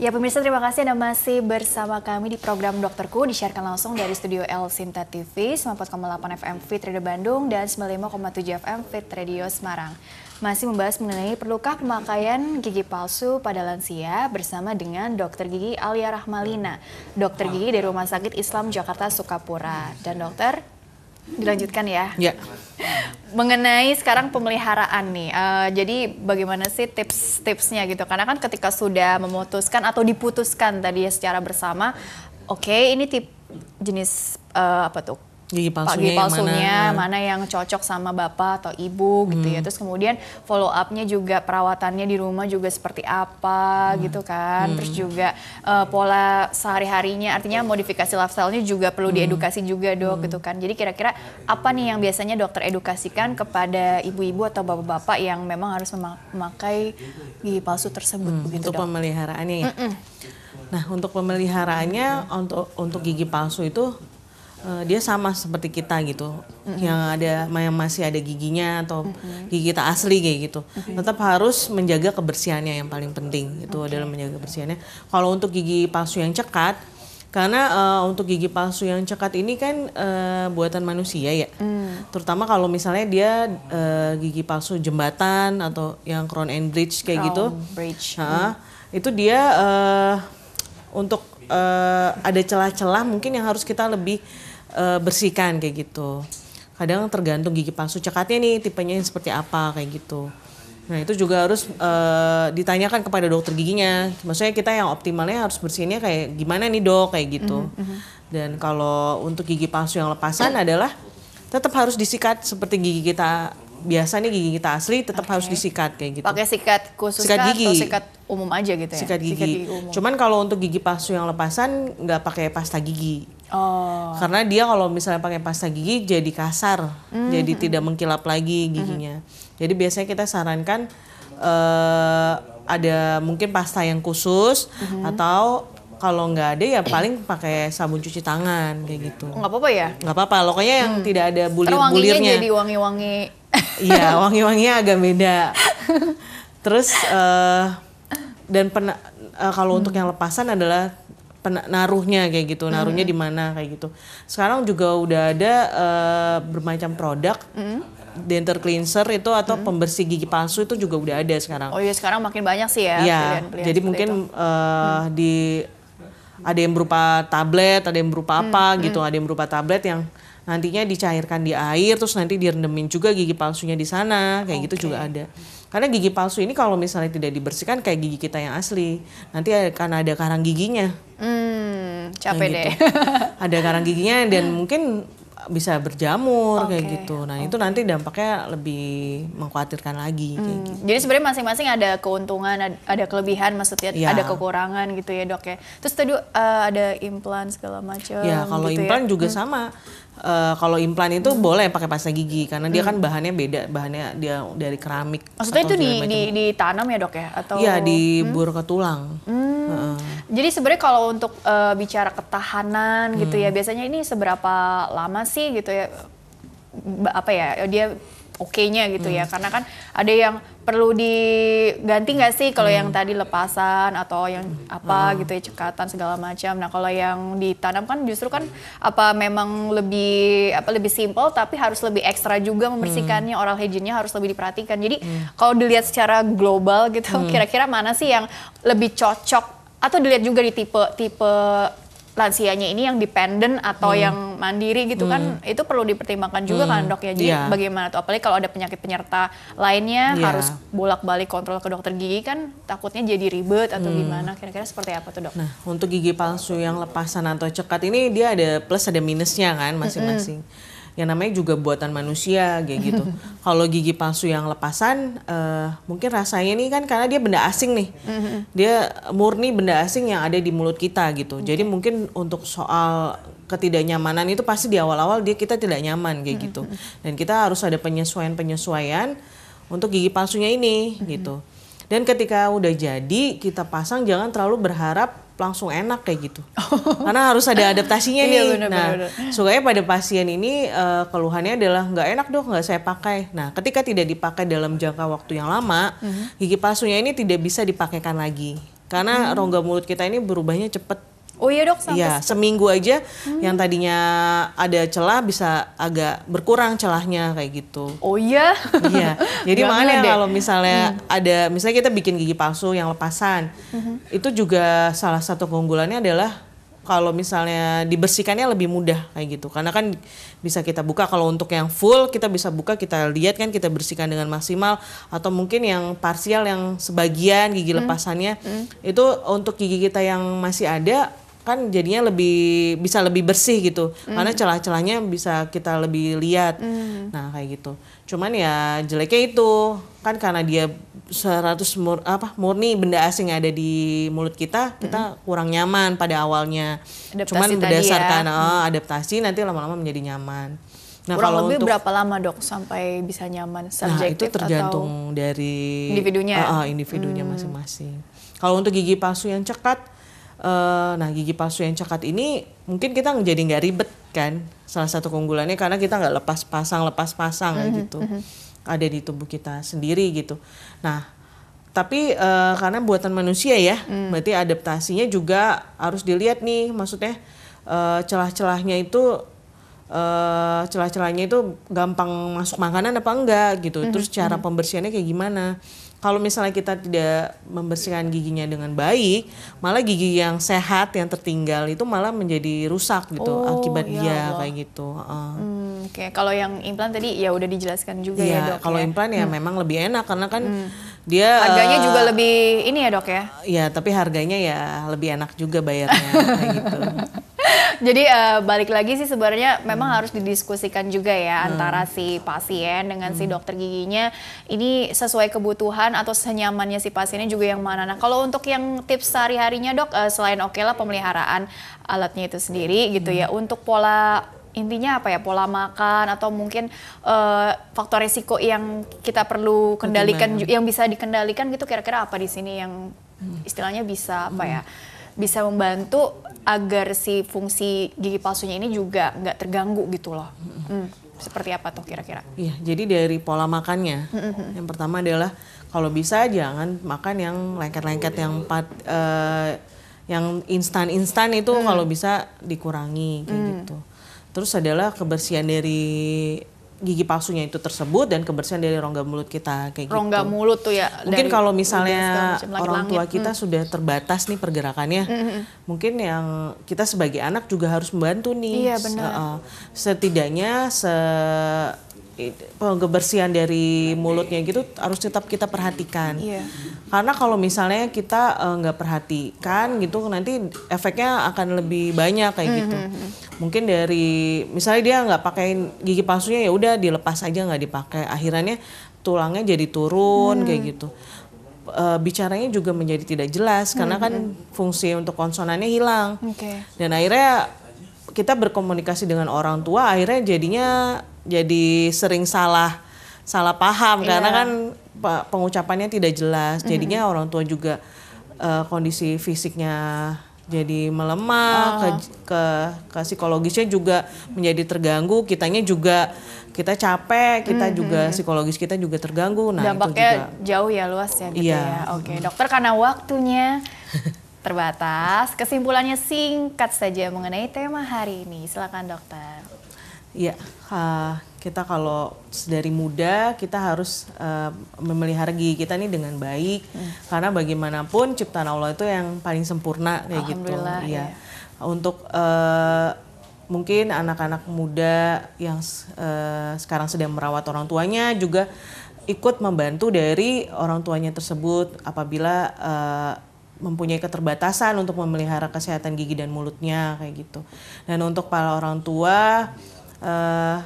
Ya pemirsa terima kasih Anda masih bersama kami di program Dokterku disiarkan langsung dari studio El Sinta TV 94,8 FM Fit Radio Bandung dan 95,7 FM Fit Radio Semarang. Masih membahas mengenai perlukah pemakaian gigi palsu pada lansia bersama dengan dokter gigi Alia Rahmalina, dokter gigi dari Rumah Sakit Islam Jakarta Sukapura. Dan dokter, dilanjutkan ya. Ya mengenai sekarang pemeliharaan nih, uh, jadi bagaimana sih tips-tipsnya gitu? Karena kan ketika sudah memutuskan atau diputuskan tadi ya secara bersama, oke okay, ini tip jenis uh, apa tuh gigi palsunya, gigi palsunya mana? mana yang cocok sama bapak atau ibu gitu ya hmm. terus kemudian follow upnya juga perawatannya di rumah juga seperti apa hmm. gitu kan hmm. terus juga uh, pola sehari harinya artinya modifikasi lifestyle-nya juga perlu hmm. diedukasi juga dok hmm. gitu kan jadi kira-kira apa nih yang biasanya dokter edukasikan kepada ibu-ibu atau bapak-bapak yang memang harus memakai gigi palsu tersebut hmm. begitu untuk dok. pemeliharaannya ya? Mm -mm. Nah, untuk pemeliharaannya untuk untuk gigi palsu itu uh, dia sama seperti kita gitu mm-hmm. yang ada yang masih ada giginya atau mm-hmm. gigi kita asli kayak gitu okay. tetap harus menjaga kebersihannya yang paling penting itu okay. adalah menjaga kebersihannya kalau untuk gigi palsu yang cekat karena uh, untuk gigi palsu yang cekat ini kan uh, buatan manusia ya mm. terutama kalau misalnya dia uh, gigi palsu jembatan atau yang crown and bridge kayak crown gitu bridge. Ha, mm. itu dia uh, untuk uh, ada celah-celah mungkin yang harus kita lebih uh, bersihkan kayak gitu. Kadang tergantung gigi palsu cekatnya nih tipenya yang seperti apa kayak gitu. Nah itu juga harus uh, ditanyakan kepada dokter giginya. Maksudnya kita yang optimalnya harus bersihinnya kayak gimana nih dok kayak gitu. Mm -hmm. Dan kalau untuk gigi palsu yang lepasan adalah tetap harus disikat seperti gigi kita biasa nih gigi kita asli tetap okay. harus disikat kayak gitu. Pakai sikat khusus sikat gigi. atau sikat umum aja gitu ya? Sikat gigi. Sikat gigi umum. Cuman kalau untuk gigi palsu yang lepasan nggak pakai pasta gigi. Oh. Karena dia kalau misalnya pakai pasta gigi jadi kasar, mm -hmm. jadi hmm, tidak hmm. mengkilap lagi giginya. Mm -hmm. Jadi biasanya kita sarankan uh, ada mungkin pasta yang khusus mm -hmm. atau kalau nggak ada ya paling pakai sabun cuci tangan kayak gitu. Nggak apa-apa ya? Nggak apa-apa. Pokoknya yang hmm. tidak ada bulir-bulirnya. Terwanginya jadi wangi-wangi Iya, wangi-wanginya agak beda. Terus uh, dan uh, kalau hmm. untuk yang lepasan adalah naruhnya kayak gitu, naruhnya hmm. di mana kayak gitu. Sekarang juga udah ada uh, bermacam produk. Hmm. Dental cleanser itu atau hmm. pembersih gigi palsu itu juga udah ada sekarang. Oh iya sekarang makin banyak sih ya. Iya. Jadi mungkin uh, hmm. di ada yang berupa tablet, ada yang berupa apa hmm. gitu, mm. ada yang berupa tablet yang nantinya dicairkan di air terus nanti direndemin juga gigi palsunya di sana kayak okay. gitu juga ada karena gigi palsu ini kalau misalnya tidak dibersihkan kayak gigi kita yang asli nanti akan ada karang giginya hmm, capek gitu. deh ada karang giginya dan mungkin bisa berjamur okay. kayak gitu. Nah, okay. itu nanti dampaknya lebih mengkhawatirkan lagi hmm. kayak gitu. Jadi sebenarnya masing-masing ada keuntungan, ada kelebihan maksudnya, ya. ada kekurangan gitu ya, Dok ya. Terus tadi uh, ada implan segala macam Ya, kalau gitu ya. implan ya. juga hmm. sama uh, kalau implan itu hmm. boleh pakai pasta gigi karena dia hmm. kan bahannya beda bahannya dia dari keramik maksudnya itu di, di ditanam ya dok ya atau ya di hmm? ke tulang hmm. Hmm. jadi sebenarnya kalau untuk uh, bicara ketahanan hmm. gitu ya hmm. biasanya ini seberapa lama sih gitu ya apa ya dia oke-nya gitu ya. hmm. ya karena kan ada yang perlu diganti nggak sih kalau hmm. yang tadi lepasan atau yang apa hmm. gitu ya cekatan segala macam nah kalau yang ditanam kan justru kan apa memang lebih apa lebih simpel tapi harus lebih ekstra juga membersihkannya hmm. oral hygiene-nya harus lebih diperhatikan jadi hmm. kalau dilihat secara global gitu hmm. kira-kira hmm. mana sih yang lebih cocok atau dilihat juga di tipe tipe lansianya ini yang dependen atau hmm. yang mandiri gitu kan, hmm. kan itu perlu dipertimbangkan juga kan, hmm. kan dok ya jadi yeah. bagaimana tuh apalagi kalau ada penyakit penyerta lainnya yeah. harus bolak-balik kontrol ke dokter gigi kan takutnya jadi ribet atau hmm. gimana kira-kira seperti apa tuh dok? Nah untuk gigi palsu yang lepasan atau cekat ini dia ada plus ada minusnya kan hmm. masing-masing. Hmm. -masing yang namanya juga buatan manusia kayak gitu. Kalau gigi palsu yang lepasan uh, mungkin rasanya ini kan karena dia benda asing nih. Mm-hmm. Dia murni benda asing yang ada di mulut kita gitu. Jadi mungkin untuk soal ketidaknyamanan itu pasti di awal-awal dia kita tidak nyaman kayak mm-hmm. gitu. Dan kita harus ada penyesuaian-penyesuaian untuk gigi palsunya ini mm-hmm. gitu. Dan ketika udah jadi kita pasang jangan terlalu berharap langsung enak kayak gitu. Oh. Karena harus ada adaptasinya iya, nih. Iya, bener, nah, sukanya pada pasien ini uh, keluhannya adalah nggak enak dong nggak saya pakai. Nah, ketika tidak dipakai dalam jangka waktu yang lama, mm -hmm. gigi palsunya ini tidak bisa dipakaikan lagi. Karena -hmm. rongga mulut kita ini berubahnya cepat Oh iya dok sampai ya, seminggu aja hmm. yang tadinya ada celah bisa agak berkurang celahnya kayak gitu. Oh iya. Iya. Jadi makanya kalau misalnya hmm. ada misalnya kita bikin gigi palsu yang lepasan. Hmm. Itu juga salah satu keunggulannya adalah kalau misalnya dibersihkannya lebih mudah kayak gitu karena kan bisa kita buka kalau untuk yang full kita bisa buka kita lihat kan kita bersihkan dengan maksimal atau mungkin yang parsial yang sebagian gigi hmm. lepasannya Hmm. itu untuk gigi kita yang masih ada kan jadinya lebih bisa lebih bersih gitu mm. karena celah-celahnya bisa kita lebih lihat mm. nah kayak gitu cuman ya jeleknya itu kan karena dia 100 mur, apa murni benda asing yang ada di mulut kita kita hmm. kurang nyaman pada awalnya adaptasi cuman ya. berdasarkan ya. oh, adaptasi nanti lama-lama menjadi nyaman Nah, kurang kalau lebih untuk, berapa lama dok sampai bisa nyaman nah, subjektif nah, itu tergantung atau dari individunya uh, uh, individunya hmm. masing-masing. Hmm. Kalau untuk gigi palsu yang cekat Uh, nah gigi palsu yang cekat ini mungkin kita jadi nggak ribet kan salah satu keunggulannya karena kita nggak lepas pasang lepas pasang mm -hmm. gitu mm -hmm. ada di tubuh kita sendiri gitu nah tapi uh, karena buatan manusia ya mm. berarti adaptasinya juga harus dilihat nih maksudnya uh, celah-celahnya itu uh, celah-celahnya itu gampang masuk makanan apa enggak gitu mm -hmm. terus cara mhm. pembersihannya kayak gimana kalau misalnya kita tidak membersihkan giginya dengan baik, malah gigi yang sehat yang tertinggal itu malah menjadi rusak gitu oh, akibat ya dia Allah. kayak gitu. Uh. Hmm, Oke, okay. kalau yang implan tadi ya udah dijelaskan juga ya, ya dok. Kalau ya. implan ya hmm. memang lebih enak karena kan hmm. dia harganya uh, juga lebih ini ya dok ya. Ya tapi harganya ya lebih enak juga bayarnya kayak gitu. Jadi uh, balik lagi sih sebenarnya memang hmm. harus didiskusikan juga ya hmm. antara si pasien dengan hmm. si dokter giginya ini sesuai kebutuhan atau senyamannya si pasiennya juga yang mana. Nah, kalau untuk yang tips sehari-harinya Dok uh, selain oke okay lah pemeliharaan alatnya itu sendiri gitu ya hmm. untuk pola intinya apa ya pola makan atau mungkin uh, faktor resiko yang kita perlu kendalikan yang bisa dikendalikan gitu kira-kira apa di sini yang hmm. istilahnya bisa apa ya bisa membantu agar si fungsi gigi palsunya ini juga nggak terganggu gitu loh. Hmm. Seperti apa tuh kira-kira? Iya, jadi dari pola makannya. Hmm. Yang pertama adalah kalau bisa jangan makan yang lengket-lengket yang pat, uh, yang instan-instan itu hmm. kalau bisa dikurangi kayak hmm. gitu. Terus adalah kebersihan dari gigi palsunya itu tersebut dan kebersihan dari rongga mulut kita kayak gitu. rongga mulut tuh ya mungkin kalau misalnya orang tua kita hmm. sudah terbatas nih pergerakannya hmm, hmm. mungkin yang kita sebagai anak juga harus membantu nih iya, benar. setidaknya se Eh, kebersihan dari mulutnya gitu harus tetap kita perhatikan. Iya. Karena kalau misalnya kita eh, nggak uh, perhatikan gitu nanti efeknya akan lebih banyak kayak mm-hmm. gitu. Mhm, mhm. Mungkin dari misalnya dia nggak pakai gigi palsunya ya udah dilepas aja nggak dipakai. Akhirnya tulangnya jadi turun mm. kayak gitu. Uh, bicaranya juga menjadi tidak jelas hmm karena mhm, kan fungsi untuk konsonannya hilang. Okay. Dan akhirnya kita berkomunikasi dengan orang tua akhirnya jadinya jadi sering salah salah paham yeah. karena kan pengucapannya tidak jelas jadinya mm -hmm. orang tua juga uh, kondisi fisiknya jadi melemah oh. uh. ke, ke ke psikologisnya juga menjadi terganggu kitanya juga kita capek kita mm -hmm. juga psikologis kita juga terganggu nah dampaknya itu juga. jauh ya luas ya gitu iya. ya oke okay. dokter karena waktunya terbatas. Kesimpulannya singkat saja mengenai tema hari ini. Silakan dokter. Iya, uh, kita kalau dari muda kita harus uh, memelihara gigi kita nih dengan baik hmm. karena bagaimanapun ciptaan Allah itu yang paling sempurna kayak gitu. Iya. Ya. Untuk uh, mungkin anak-anak muda yang uh, sekarang sedang merawat orang tuanya juga ikut membantu dari orang tuanya tersebut apabila uh, mempunyai keterbatasan untuk memelihara kesehatan gigi dan mulutnya kayak gitu. Dan untuk para orang tua uh,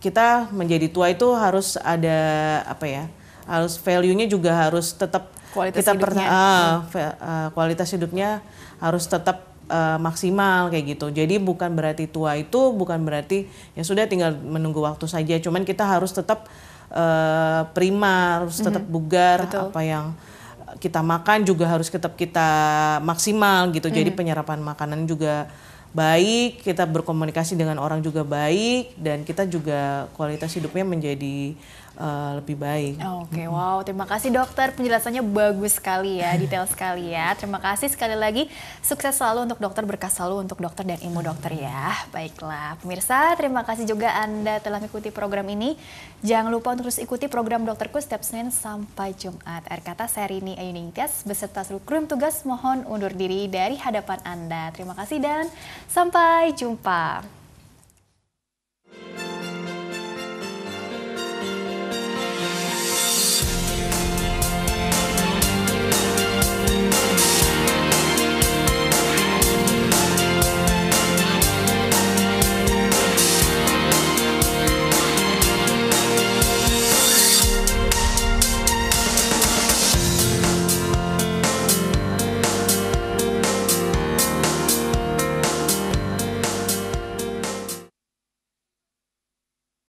kita menjadi tua itu harus ada apa ya? Harus value-nya juga harus tetap kualitas kita hidupnya. Uh, uh, kualitas hidupnya harus tetap uh, maksimal kayak gitu. Jadi bukan berarti tua itu bukan berarti ya sudah tinggal menunggu waktu saja. Cuman kita harus tetap uh, prima, harus tetap mm -hmm. bugar Betul. apa yang kita makan juga harus tetap kita maksimal gitu. Jadi mm. penyerapan makanan juga baik, kita berkomunikasi dengan orang juga baik dan kita juga kualitas hidupnya menjadi Eh, lebih baik. Oke, okay, wow. Terima kasih dokter. Penjelasannya bagus sekali ya, detail sekali ya. Terima kasih sekali lagi. Sukses selalu untuk dokter, berkas selalu untuk dokter dan ilmu dokter ya. Baiklah, pemirsa. Terima kasih juga Anda telah mengikuti program ini. Jangan lupa untuk terus ikuti program dokterku setiap Senin sampai Jumat. Air kata Serini Ayuni Intias beserta seluruh kru tugas mohon undur diri dari hadapan Anda. Terima kasih dan sampai jumpa.